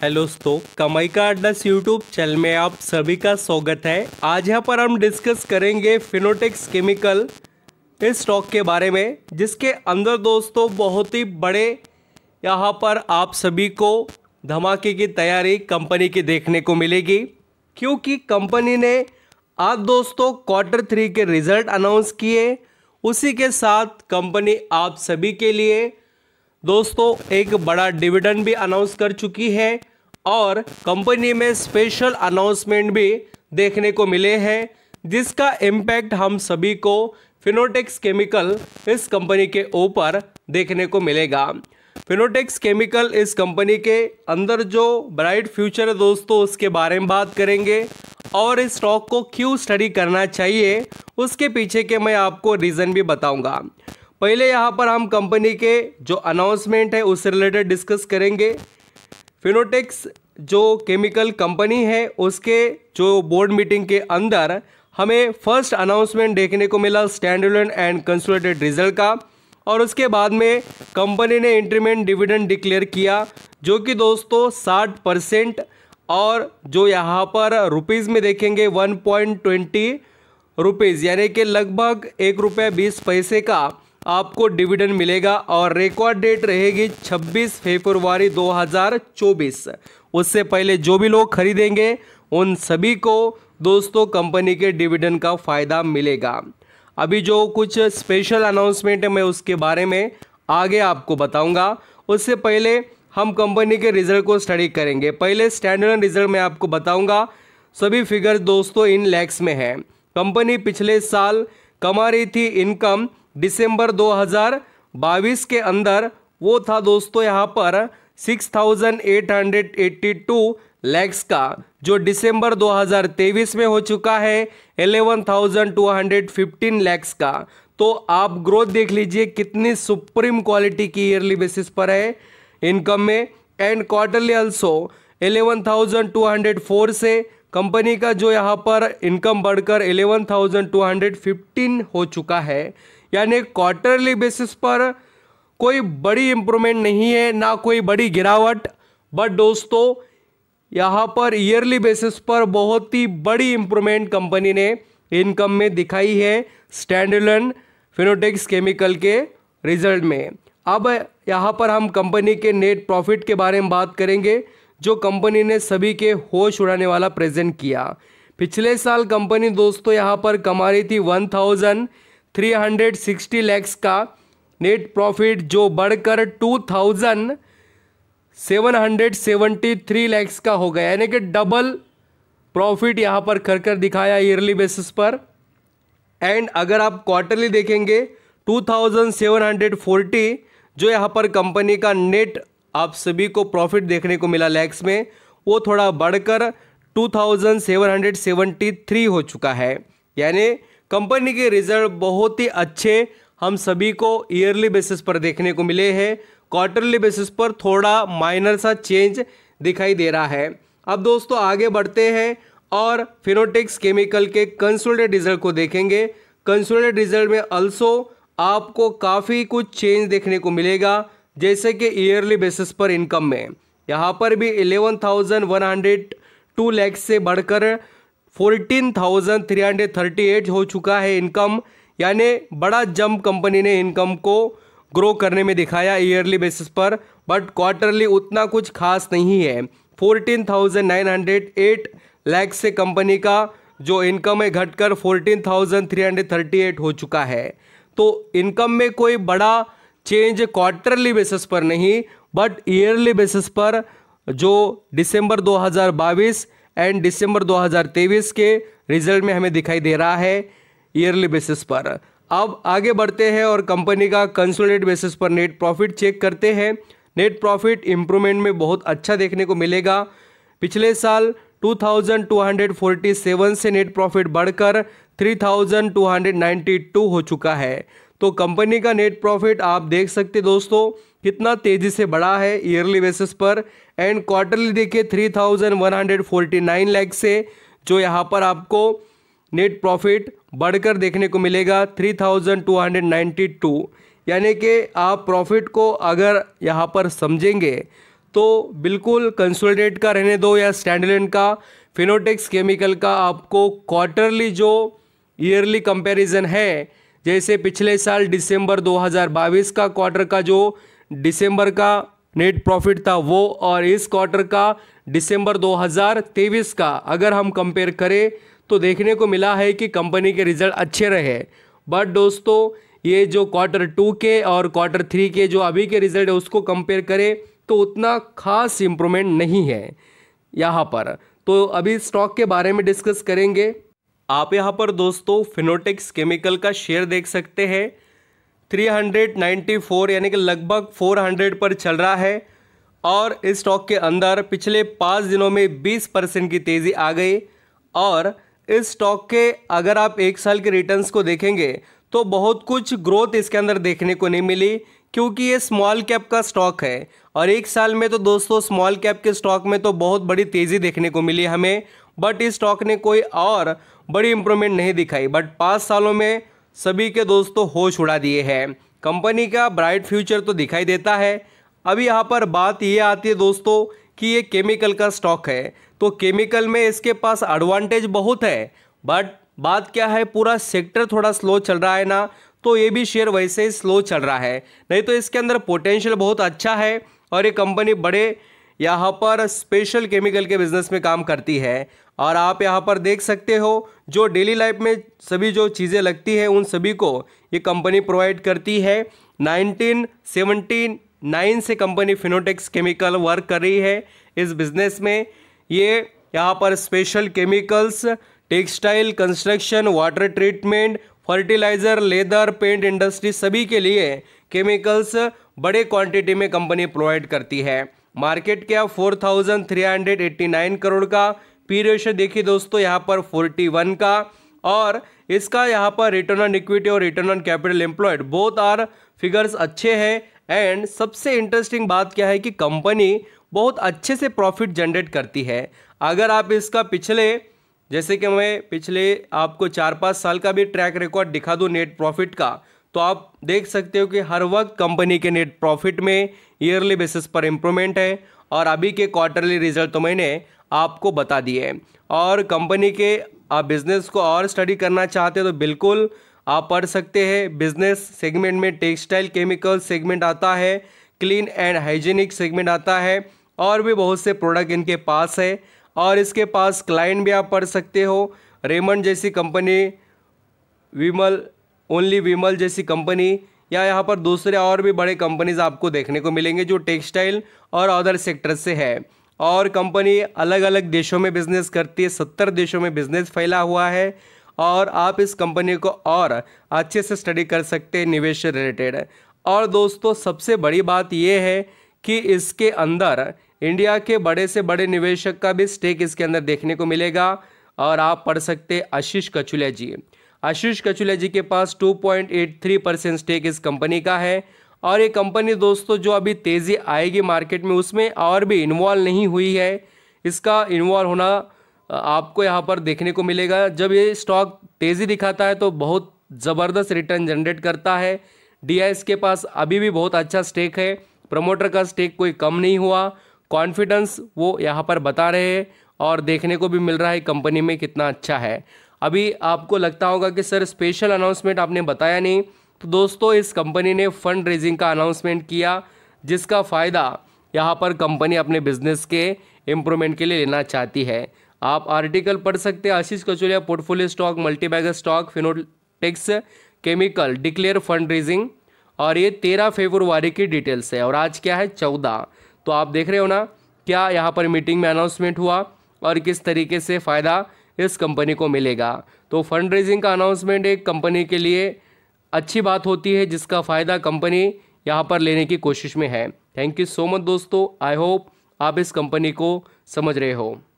hello दोस्तों कमाई का अड्डा यूट्यूब चैनल में आप सभी का स्वागत है आज यहाँ पर हम डिस्कस करेंगे फिनोटेक्स केमिकल इस स्टॉक के बारे में जिसके अंदर दोस्तों बहुत ही बड़े यहाँ पर आप सभी को धमाके की तैयारी कंपनी की देखने को मिलेगी क्योंकि कंपनी ने आज दोस्तों क्वार्टर थ्री के रिजल्ट अनाउंस किए उसी के साथ कंपनी आप सभी के लिए दोस्तों एक बड़ा डिविडेंड भी अनाउंस कर चुकी है और कंपनी में स्पेशल अनाउंसमेंट भी देखने को मिले हैं जिसका इम्पैक्ट हम सभी को फिनोटेक्स केमिकल इस कंपनी के ऊपर देखने को मिलेगा फिनोटेक्स केमिकल इस कंपनी के अंदर जो ब्राइट फ्यूचर है दोस्तों उसके बारे में बात करेंगे और इस स्टॉक को क्यों स्टडी करना चाहिए उसके पीछे के मैं आपको रीज़न भी बताऊंगा पहले यहाँ पर हम कंपनी के जो अनाउंसमेंट है उससे रिलेटेड डिस्कस करेंगे फिनोटेक्स जो केमिकल कंपनी है उसके जो बोर्ड मीटिंग के अंदर हमें फर्स्ट अनाउंसमेंट देखने को मिला स्टैंड एंड कंसोलिडेटेड रिजल्ट का और उसके बाद में कंपनी ने इंट्रीमेंट डिविडेंड डिक्लेयर किया जो कि दोस्तों 60 परसेंट और जो यहाँ पर रुपीज़ में देखेंगे 1.20 पॉइंट रुपीज़ यानी कि लगभग एक रुपये बीस पैसे का आपको डिविडेंड मिलेगा और रिकॉर्ड डेट रहेगी 26 फरवरी 2024 उससे पहले जो भी लोग खरीदेंगे उन सभी को दोस्तों कंपनी के डिविडेंड का फ़ायदा मिलेगा अभी जो कुछ स्पेशल अनाउंसमेंट है मैं उसके बारे में आगे आपको बताऊंगा उससे पहले हम कंपनी के रिजल्ट को स्टडी करेंगे पहले स्टैंडर्ड रिजल्ट मैं आपको बताऊंगा सभी फिगर दोस्तों इन लैक्स में है कंपनी पिछले साल कमा रही थी इनकम दिसंबर 2022 के अंदर वो था दोस्तों यहाँ पर 6,882 लैक्स का जो दिसंबर 2023 में हो चुका है 11,215 लैक्स का तो आप ग्रोथ देख लीजिए कितनी सुप्रीम क्वालिटी की ईयरली बेसिस पर है इनकम में एंड क्वार्टरली अल्सो 11,204 से कंपनी का जो यहाँ पर इनकम बढ़कर 11,215 हो चुका है यानी क्वार्टरली बेसिस पर कोई बड़ी इम्प्रूवमेंट नहीं है ना कोई बड़ी गिरावट बट दोस्तों यहाँ पर ईयरली बेसिस पर बहुत ही बड़ी इम्प्रूवमेंट कंपनी ने इनकम में दिखाई है स्टैंडलन फिनोटेक्स केमिकल के रिजल्ट में अब यहाँ पर हम कंपनी के नेट प्रॉफिट के बारे में बात करेंगे जो कंपनी ने सभी के होश उड़ाने वाला प्रेजेंट किया पिछले साल कंपनी दोस्तों यहाँ पर कमा रही थी one thousand three hundred sixty lakhs का नेट प्रॉफिट जो बढ़कर two thousand seven hundred seventy three lakhs का हो गया यानी कि डबल प्रॉफिट यहाँ पर कर कर दिखाया ईयरली बेसिस पर एंड अगर आप क्वार्टरली देखेंगे 2740 जो यहाँ पर कंपनी का नेट आप सभी को प्रॉफिट देखने को मिला लैक्स में वो थोड़ा बढ़कर 2773 हो चुका है यानी कंपनी के रिजल्ट बहुत ही अच्छे हम सभी को ईयरली बेसिस पर देखने को मिले हैं क्वार्टरली बेसिस पर थोड़ा माइनर सा चेंज दिखाई दे रहा है अब दोस्तों आगे बढ़ते हैं और फिनोटेक्स केमिकल के कंसोलिडेट रिजल्ट को देखेंगे कंसोलिडेट रिजल्ट में अल्सो आपको काफ़ी कुछ चेंज देखने को मिलेगा जैसे कि ईयरली बेसिस पर इनकम में यहाँ पर भी eleven thousand one hundred two lakhs से बढ़कर fourteen thousand three hundred thirty eight हो चुका है इनकम यानी बड़ा जंप कंपनी ने इनकम को ग्रो करने में दिखाया ईयरली बेसिस पर बट क्वार्टरली उतना कुछ खास नहीं है fourteen thousand nine hundred eight lakhs से कंपनी का जो इनकम है घटकर fourteen thousand three hundred thirty eight हो चुका है तो इनकम में कोई बड़ा चेंज क्वार्टरली बेसिस पर नहीं बट ईयरली बेसिस पर जो दिसंबर 2022 एंड दिसंबर 2023 के रिजल्ट में हमें दिखाई दे रहा है ईयरली बेसिस पर अब आगे बढ़ते हैं और कंपनी का कंसोलिडेट बेसिस पर नेट प्रॉफिट चेक करते हैं नेट प्रॉफिट इम्प्रूवमेंट में बहुत अच्छा देखने को मिलेगा पिछले साल 2247 से नेट प्रॉफिट बढ़कर 3292 हो चुका है तो कंपनी का नेट प्रॉफिट आप देख सकते दोस्तों कितना तेज़ी से बढ़ा है ईयरली बेसिस पर एंड क्वार्टरली देखिए three thousand one hundred forty nine lakhs से जो यहाँ पर आपको नेट प्रॉफिट बढ़कर देखने को मिलेगा three thousand two hundred ninety two यानी कि आप प्रॉफिट को अगर यहाँ पर समझेंगे तो बिल्कुल कंसोलिडेट का रहने दो या स्टैंडलैंड का फिनोटेक्स केमिकल का आपको क्वार्टरली जो ईयरली कंपेरिजन है जैसे पिछले साल दिसंबर 2022 का क्वार्टर का जो दिसंबर का नेट प्रॉफिट था वो और इस क्वार्टर का दिसंबर 2023 का अगर हम कंपेयर करें तो देखने को मिला है कि कंपनी के रिजल्ट अच्छे रहे बट दोस्तों ये जो क्वार्टर टू के और क्वार्टर थ्री के जो अभी के रिजल्ट है उसको कंपेयर करें तो उतना खास इम्प्रूवमेंट नहीं है यहाँ पर तो अभी स्टॉक के बारे में डिस्कस करेंगे आप यहाँ पर दोस्तों फिनोटिक्स केमिकल का शेयर देख सकते हैं 394 यानी कि लगभग 400 पर चल रहा है और इस स्टॉक के अंदर पिछले पाँच दिनों में 20 परसेंट की तेज़ी आ गई और इस स्टॉक के अगर आप एक साल के रिटर्न्स को देखेंगे तो बहुत कुछ ग्रोथ इसके अंदर देखने को नहीं मिली क्योंकि ये स्मॉल कैप का स्टॉक है और एक साल में तो दोस्तों स्मॉल कैप के स्टॉक में तो बहुत बड़ी तेज़ी देखने को मिली हमें बट इस स्टॉक ने कोई और बड़ी इंप्रूवमेंट नहीं दिखाई बट पाँच सालों में सभी के दोस्तों होश उड़ा दिए हैं कंपनी का ब्राइट फ्यूचर तो दिखाई देता है अब यहाँ पर बात ये आती है दोस्तों कि ये केमिकल का स्टॉक है तो केमिकल में इसके पास एडवांटेज बहुत है बट बात क्या है पूरा सेक्टर थोड़ा स्लो चल रहा है ना तो ये भी शेयर वैसे ही स्लो चल रहा है नहीं तो इसके अंदर पोटेंशियल बहुत अच्छा है और ये कंपनी बड़े यहाँ पर स्पेशल केमिकल के बिजनेस में काम करती है और आप यहाँ पर देख सकते हो जो डेली लाइफ में सभी जो चीज़ें लगती है उन सभी को ये कंपनी प्रोवाइड करती है नाइनटीन सेवनटीन नाइन से कंपनी फिनोटेक्स केमिकल वर्क कर रही है इस बिजनेस में ये यहाँ पर special chemicals textile construction water treatment fertiliser leather paint industry सभी के लिए केमिकल्स बड़े क्वांटिटी में कंपनी प्रोवाइड करती है मार्केट क्या 4,389 करोड़ का पी रेशो देखिए दोस्तों यहाँ पर 41 का और इसका यहाँ पर रिटर्न ऑन इक्विटी और return on capital employed both are figures अच्छे हैं एंड सबसे इंटरेस्टिंग बात क्या है कि कंपनी बहुत अच्छे से प्रॉफिट जनरेट करती है अगर आप इसका पिछले जैसे कि मैं पिछले आपको चार पाँच साल का भी ट्रैक रिकॉर्ड दिखा दूँ नेट प्रॉफिट का तो आप देख सकते हो कि हर वक्त कंपनी के नेट प्रॉफिट में ईयरली बेसिस पर इम्प्रूवमेंट है और अभी के क्वार्टरली रिजल्ट तो मैंने आपको बता दिए और कंपनी के आप बिज़नेस को और स्टडी करना चाहते हो तो बिल्कुल आप पढ़ सकते हैं बिजनेस सेगमेंट में टेक्सटाइल केमिकल सेगमेंट आता है क्लीन एंड हाइजीनिक सेगमेंट आता है और भी बहुत से प्रोडक्ट इनके पास है और इसके पास क्लाइंट भी आप पढ़ सकते हो रेमंड जैसी कंपनी विमल ओनली विमल जैसी कंपनी या यहाँ पर दूसरे और भी बड़े कंपनीज आपको देखने को मिलेंगे जो टेक्सटाइल और अदर सेक्टर से है और कंपनी अलग अलग देशों में बिजनेस करती है सत्तर देशों में बिजनेस फैला हुआ है और आप इस कंपनी को और अच्छे से स्टडी कर सकते हैं निवेश रिलेटेड और दोस्तों सबसे बड़ी बात यह है कि इसके अंदर इंडिया के बड़े से बड़े निवेशक का भी स्टेक इसके अंदर देखने को मिलेगा और आप पढ़ सकते आशीष कचुलिया जी आशीष कचुला जी के पास 2.83 परसेंट स्टेक इस कंपनी का है और ये कंपनी दोस्तों जो अभी तेज़ी आएगी मार्केट में उसमें और भी इन्वॉल्व नहीं हुई है इसका इन्वॉल्व होना आपको यहाँ पर देखने को मिलेगा जब ये स्टॉक तेज़ी दिखाता है तो बहुत ज़बरदस्त रिटर्न जनरेट करता है डी के पास अभी भी बहुत अच्छा स्टेक है प्रमोटर का स्टेक कोई कम नहीं हुआ कॉन्फिडेंस वो यहाँ पर बता रहे हैं और देखने को भी मिल रहा है कंपनी में कितना अच्छा है अभी आपको लगता होगा कि सर स्पेशल अनाउंसमेंट आपने बताया नहीं तो दोस्तों इस कंपनी ने फंड रेजिंग का अनाउंसमेंट किया जिसका फ़ायदा यहाँ पर कंपनी अपने बिजनेस के इम्प्रूवमेंट के लिए लेना चाहती है आप आर्टिकल पढ़ सकते हैं Ashish Kacholia portfolio stock multibag stock Fineotex chemical declare fund raising और ये तेरह फेब्रुवरी की डिटेल्स है और आज क्या है चौदह तो आप देख रहे हो ना क्या यहाँ पर मीटिंग में अनाउंसमेंट हुआ और किस तरीके से फ़ायदा इस कंपनी को मिलेगा तो फंड रेजिंग का अनाउंसमेंट एक कंपनी के लिए अच्छी बात होती है जिसका फ़ायदा कंपनी यहाँ पर लेने की कोशिश में है थैंक यू सो मच दोस्तों आई होप आप इस कंपनी को समझ रहे हो